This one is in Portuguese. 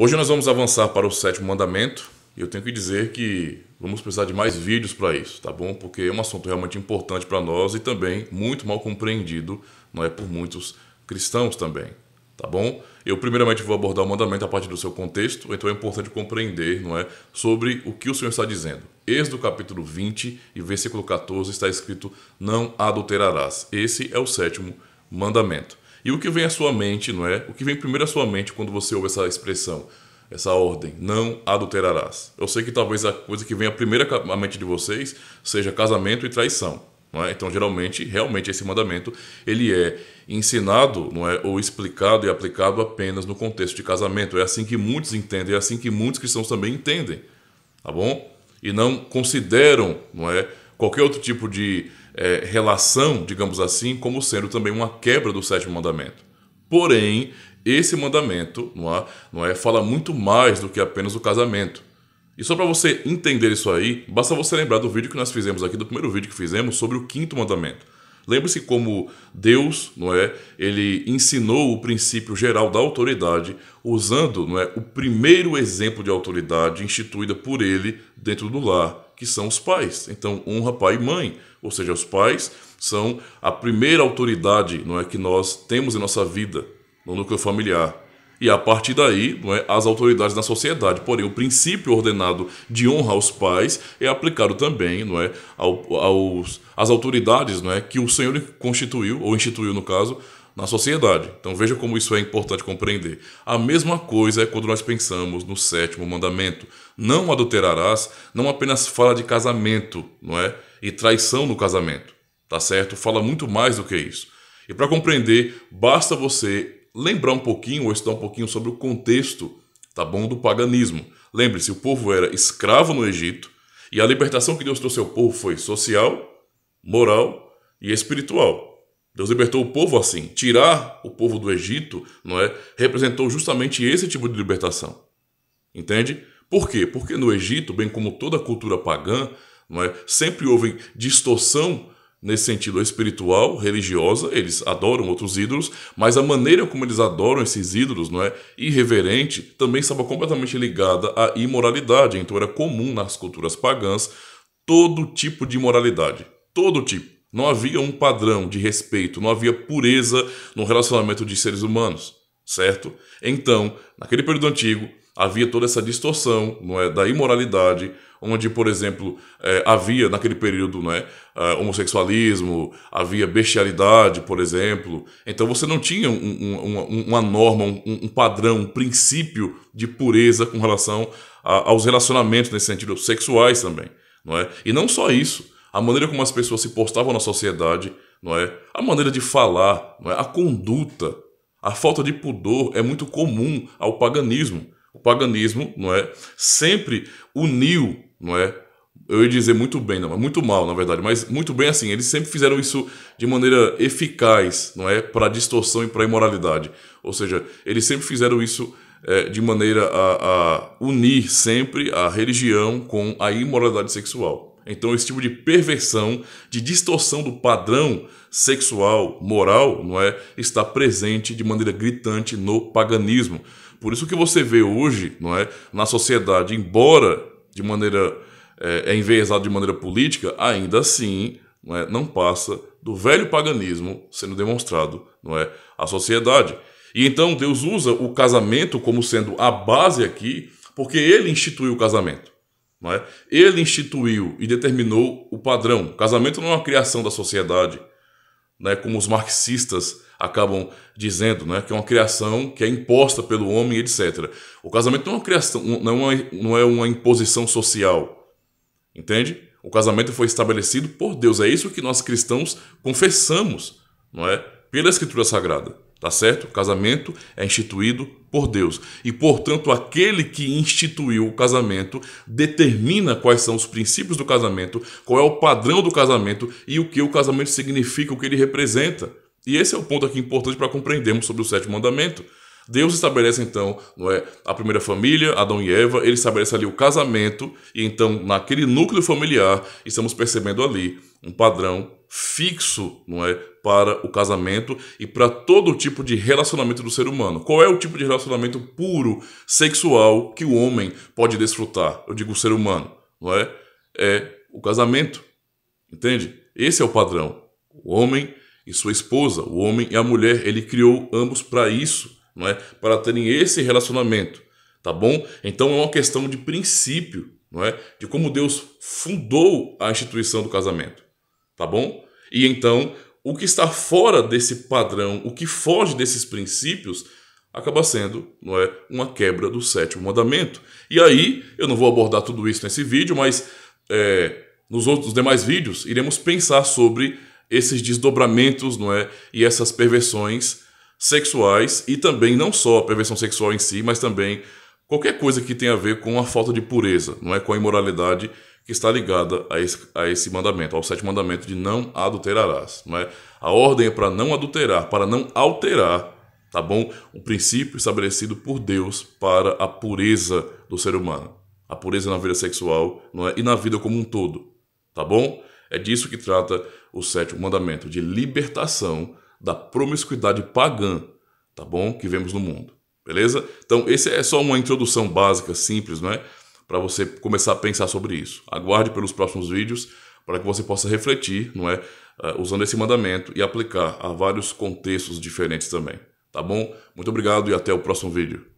Hoje nós vamos avançar para o sétimo mandamento e eu tenho que dizer que vamos precisar de mais vídeos para isso, tá bom? Porque é um assunto realmente importante para nós e também muito mal compreendido, não é por muitos cristãos também, tá bom? Eu primeiramente vou abordar o mandamento a partir do seu contexto, então é importante compreender, não é, sobre o que o Senhor está dizendo. Eis do capítulo 20 e versículo 14 está escrito: "Não adulterarás". Esse é o sétimo mandamento. E o que vem à sua mente, não é? O que vem primeiro à sua mente quando você ouve essa expressão, essa ordem, não adulterarás? Eu sei que talvez a coisa que venha primeiro à mente de vocês seja casamento e traição. Não é? Então, geralmente, realmente esse mandamento ele é ensinado, não é, ou explicado e aplicado apenas no contexto de casamento. É assim que muitos entendem, é assim que muitos cristãos também entendem, tá bom? E não consideram, não é, qualquer outro tipo de é, relação, digamos assim, como sendo também uma quebra do sétimo mandamento. Porém, esse mandamento não é, não é fala muito mais do que apenas o casamento. E só para você entender isso aí, basta você lembrar do vídeo que nós fizemos aqui, do primeiro vídeo que fizemos sobre o quinto mandamento. Lembre-se como Deus, não é, ele ensinou o princípio geral da autoridade usando, não é, o primeiro exemplo de autoridade instituída por ele dentro do lar que são os pais. Então, honra pai e mãe, ou seja, os pais são a primeira autoridade não é, que nós temos em nossa vida, no núcleo familiar. E a partir daí, não é, as autoridades da sociedade. Porém, o princípio ordenado de honra aos pais é aplicado também não é, ao, aos, às autoridades não é, que o Senhor constituiu, ou instituiu no caso, na sociedade. Então veja como isso é importante compreender. A mesma coisa é quando nós pensamos no sétimo mandamento. Não adulterarás, não apenas fala de casamento, não é? E traição no casamento, tá certo? Fala muito mais do que isso. E para compreender, basta você lembrar um pouquinho ou estudar um pouquinho sobre o contexto, tá bom, do paganismo. Lembre-se, o povo era escravo no Egito e a libertação que Deus trouxe ao povo foi social, moral e espiritual. Deus libertou o povo assim. Tirar o povo do Egito, não é? Representou justamente esse tipo de libertação. Entende? Por quê? Porque no Egito, bem como toda a cultura pagã, não é? Sempre houve distorção nesse sentido espiritual, religiosa, eles adoram outros ídolos, mas a maneira como eles adoram esses ídolos, não é, irreverente, também estava completamente ligada à imoralidade. Então era comum nas culturas pagãs todo tipo de imoralidade, todo tipo. Não havia um padrão de respeito, não havia pureza no relacionamento de seres humanos, certo? Então, naquele período antigo, havia toda essa distorção não é, da imoralidade, onde, por exemplo, é, havia naquele período não é, é homossexualismo, havia bestialidade, por exemplo. Então você não tinha um, um, uma norma, um, um, padrão, um princípio de pureza com relação a, aos relacionamentos, nesse sentido, sexuais também. Não é? E não só isso a maneira como as pessoas se postavam na sociedade, não é? A maneira de falar, não é? A conduta, a falta de pudor é muito comum ao paganismo. O paganismo, não é? Sempre uniu, não é? Eu ia dizer muito bem, não, muito mal, na verdade, mas muito bem assim. Eles sempre fizeram isso de maneira eficaz, não é? Para distorção e para imoralidade. Ou seja, eles sempre fizeram isso é, de maneira a, a unir sempre a religião com a imoralidade sexual. Então, esse tipo de perversão, de distorção do padrão sexual, moral, não é, está presente de maneira gritante no paganismo. Por isso que você vê hoje, não é, na sociedade, embora de maneira é, eh, é enviesado de maneira política, ainda assim não, é, não passa do velho paganismo sendo demonstrado, não é, à sociedade. E então Deus usa o casamento como sendo a base aqui, porque Ele instituiu o casamento. Não é? Ele instituiu e determinou o padrão. O casamento não é uma criação da sociedade, né, como os marxistas acabam dizendo, né, que é uma criação que é imposta pelo homem, etc. O casamento não é uma criação, não é, não é uma imposição social, entende? O casamento foi estabelecido por Deus. É isso que nós cristãos confessamos, não é? Pela Escritura Sagrada. Tá certo? O casamento é instituído por Deus. E, portanto, aquele que instituiu o casamento determina quais são os princípios do casamento, qual é o padrão do casamento e o que o casamento significa, o que ele representa. E esse é o ponto aqui importante para compreendermos sobre o sétimo mandamento. Deus estabelece então não é, a primeira família, Adão e Eva, ele estabelece ali o casamento, e então naquele núcleo familiar estamos percebendo ali um padrão fixo não é, para o casamento e para todo tipo de relacionamento do ser humano. Qual é o tipo de relacionamento puro, sexual, que o homem pode desfrutar? Eu digo ser humano, não é? É o casamento. Entende? Esse é o padrão. O homem e sua esposa, o homem e a mulher, ele criou ambos para isso, não é? Para terem esse relacionamento, tá bom? Então é uma questão de princípio, não é? De como Deus fundou a instituição do casamento tá bom? E então, o que está fora desse padrão, o que foge desses princípios, acaba sendo, não é, uma quebra do sétimo mandamento. E aí, eu não vou abordar tudo isso nesse vídeo, mas é, nos outros demais vídeos iremos pensar sobre esses desdobramentos, não é, e essas perversões sexuais e também não só a perversão sexual em si, mas também qualquer coisa que tenha a ver com a falta de pureza, não é, com a imoralidade que está ligada a esse, a esse mandamento, ao sétimo mandamento de não adulterarás. Não é? A ordem é para não adulterar, para não alterar, tá bom? O princípio estabelecido por Deus para a pureza do ser humano. A pureza na vida sexual não é? e na vida como um todo, tá bom? É disso que trata o sétimo mandamento, de libertação da promiscuidade pagã, tá bom? Que vemos no mundo. Beleza? Então, esse é só uma introdução básica, simples, não é? para você começar a pensar sobre isso. Aguarde pelos próximos vídeos para que você possa refletir, não é, ah, usando esse mandamento e aplicar a vários contextos diferentes também. Tá bom? Muito obrigado e até o próximo vídeo.